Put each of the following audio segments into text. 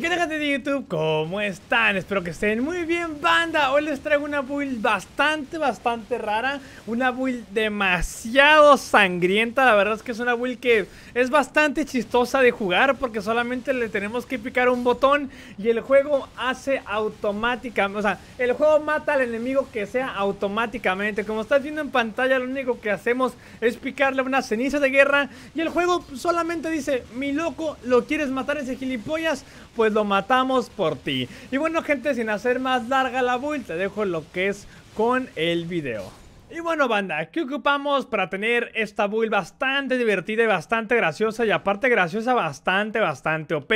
¿qué tal de YouTube? ¿Cómo están? Espero que estén muy bien, banda. Hoy les traigo una build bastante, bastante rara. Una build demasiado sangrienta. La verdad es que es una build que es bastante chistosa de jugar porque solamente le tenemos que picar un botón y el juego hace automática o sea, el juego mata al enemigo que sea automáticamente. Como estás viendo en pantalla, lo único que hacemos es picarle una ceniza de guerra y el juego solamente dice, mi loco, ¿lo quieres matar ese gilipollas? Pues pues lo matamos por ti. Y bueno gente, sin hacer más larga la vuelta, dejo lo que es con el video. Y bueno banda, ¿qué ocupamos para tener esta build bastante divertida y bastante graciosa? Y aparte graciosa, bastante, bastante OP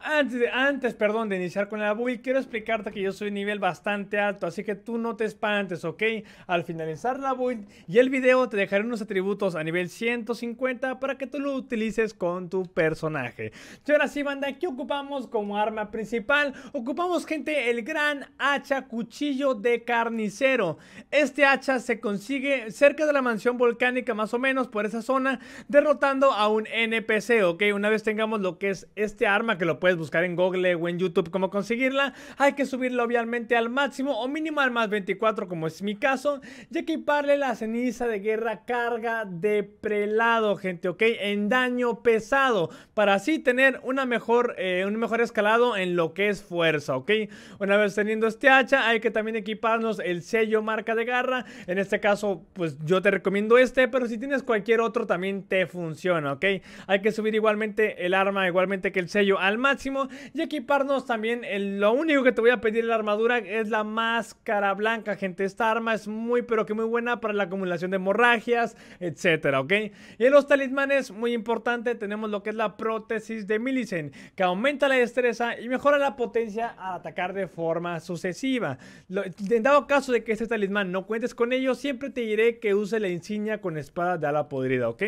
Antes, de, antes perdón, de iniciar con la build, quiero explicarte que yo soy nivel bastante alto Así que tú no te espantes, ¿ok? Al finalizar la build y el video te dejaré unos atributos a nivel 150 Para que tú lo utilices con tu personaje Y ahora sí banda, ¿qué ocupamos como arma principal? Ocupamos gente el gran hacha cuchillo de carnicero Este hacha se considera consigue cerca de la mansión volcánica más o menos por esa zona, derrotando a un NPC, ¿ok? Una vez tengamos lo que es este arma, que lo puedes buscar en Google o en YouTube cómo conseguirla, hay que subirlo obviamente al máximo o mínimo al más 24 como es mi caso, y equiparle la ceniza de guerra carga de prelado, gente, ¿ok? En daño pesado, para así tener una mejor, eh, un mejor escalado en lo que es fuerza, ¿ok? Una vez teniendo este hacha, hay que también equiparnos el sello marca de garra, en este caso caso, pues yo te recomiendo este, pero si tienes cualquier otro también te funciona, ¿ok? Hay que subir igualmente el arma, igualmente que el sello al máximo y equiparnos también. lo único que te voy a pedir la armadura es la máscara blanca, gente. Esta arma es muy, pero que muy buena para la acumulación de hemorragias, etcétera, ¿ok? Y en los talismanes, muy importante, tenemos lo que es la prótesis de Millicent, que aumenta la destreza y mejora la potencia al atacar de forma sucesiva. en dado caso de que este talismán no cuentes con ellos siempre siempre te diré que use la insignia con espada de ala podrida, ¿ok?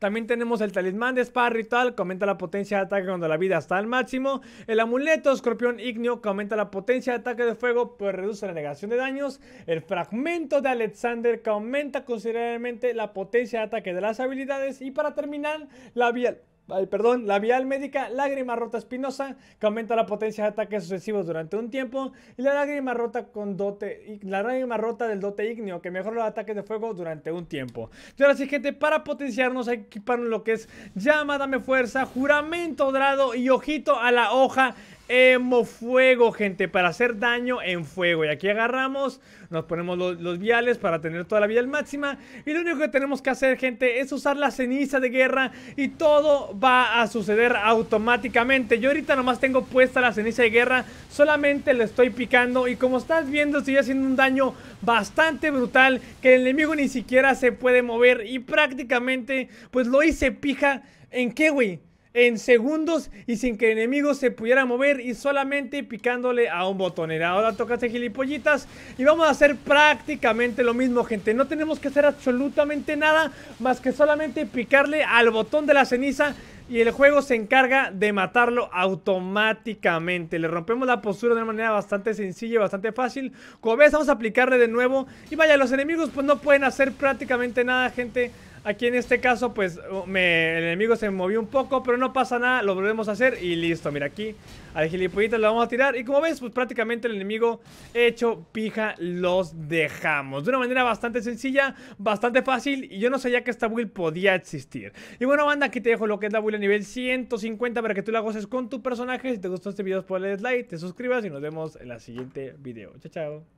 También tenemos el talismán de espada ritual, que aumenta la potencia de ataque cuando la vida está al máximo. El amuleto escorpión ignio, que aumenta la potencia de ataque de fuego, pero pues reduce la negación de daños. El fragmento de Alexander, que aumenta considerablemente la potencia de ataque de las habilidades. Y para terminar, la vía Ay, perdón, labial médica, lágrima rota espinosa, que aumenta la potencia de ataques sucesivos durante un tiempo, y la lágrima rota con dote, la lágrima rota del dote ignio, que mejora los ataques de fuego durante un tiempo. Y ahora sí, gente, para potenciarnos hay que equiparnos lo que es llama, dame fuerza, juramento dorado y ojito a la hoja fuego, gente, para hacer daño en fuego. Y aquí agarramos, nos ponemos los, viales para tener toda la vida al máxima. Y lo único que tenemos que hacer, gente, es usar la ceniza de guerra y todo va a suceder automáticamente. Yo ahorita nomás tengo puesta la ceniza de guerra, solamente le estoy picando y como estás viendo estoy haciendo un daño bastante brutal que el enemigo ni siquiera se puede mover y prácticamente pues lo hice pija. ¿En qué, güey? en segundos y sin que el enemigo se pudiera mover y solamente picándole a un botón. Ahora toca hacer gilipollitas y vamos a hacer prácticamente lo mismo, gente. No tenemos que hacer absolutamente nada más que solamente picarle al botón de la ceniza y el juego se encarga de matarlo automáticamente. Le rompemos la postura de una manera bastante sencilla y bastante fácil. Como ves, vamos a aplicarle de nuevo. Y vaya, los enemigos pues no pueden hacer prácticamente nada, gente. Aquí en este caso, pues, el enemigo se movió un poco, pero no pasa nada, lo volvemos a hacer y listo. Mira, aquí al gilipollitas lo vamos a tirar. Y como ves, pues prácticamente el enemigo hecho pija los dejamos. De una manera bastante sencilla, bastante fácil. Y yo no sabía que esta build podía existir. Y bueno, banda, aquí te dejo lo que es la build a nivel 150 para que tú la goces con tu personaje. Si te gustó este video, ponle pues, like, te suscribas y nos vemos en la siguiente video. Chao, chao.